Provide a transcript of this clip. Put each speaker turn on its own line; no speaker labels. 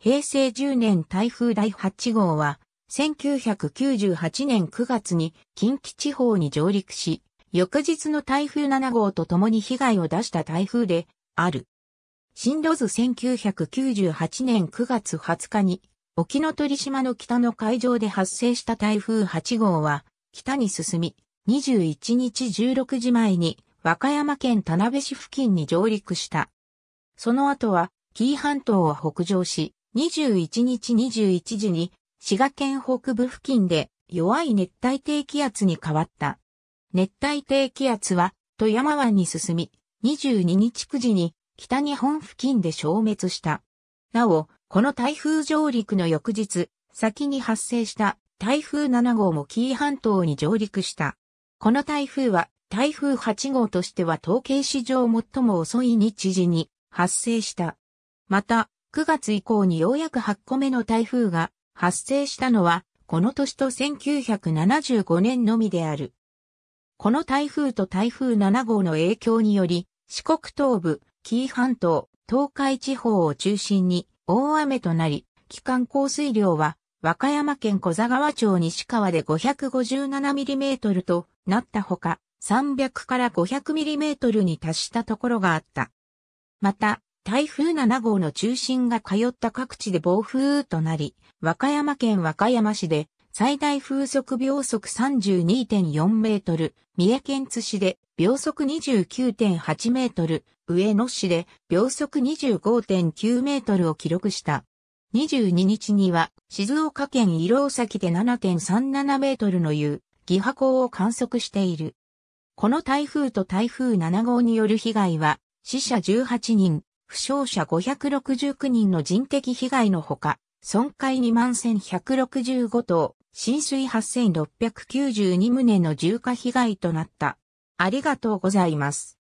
平成10年台風第8号は、1998年9月に近畿地方に上陸し、翌日の台風7号と共に被害を出した台風である。進路図1998年9月20日に、沖ノ鳥島の北の海上で発生した台風8号は、北に進み、21日16時前に和歌山県田辺市付近に上陸した。その後は、紀伊半島を北上し、21日21時に滋賀県北部付近で弱い熱帯低気圧に変わった。熱帯低気圧は富山湾に進み、22日9時に北日本付近で消滅した。なお、この台風上陸の翌日、先に発生した台風7号も紀伊半島に上陸した。この台風は台風8号としては統計史上最も遅い日時に発生した。また、9月以降にようやく8個目の台風が発生したのは、この年と1975年のみである。この台風と台風7号の影響により、四国東部、紀伊半島、東海地方を中心に大雨となり、期間降水量は和歌山県小座川町西川で 557mm となったほか、300から 500mm に達したところがあった。また、台風7号の中心が通った各地で暴風雨となり、和歌山県和歌山市で最大風速秒速32.4メートル、三重県津市で秒速29.8メートル、上野市で秒速25.9メートルを記録した。22日には静岡県伊朗崎で7.37メートルの湯、義波港を観測している。この台風と台風7号による被害は死者18人、負傷者569人の人的被害のほか、損壊21165棟、浸水8692棟の重火被害となった。ありがとうございます。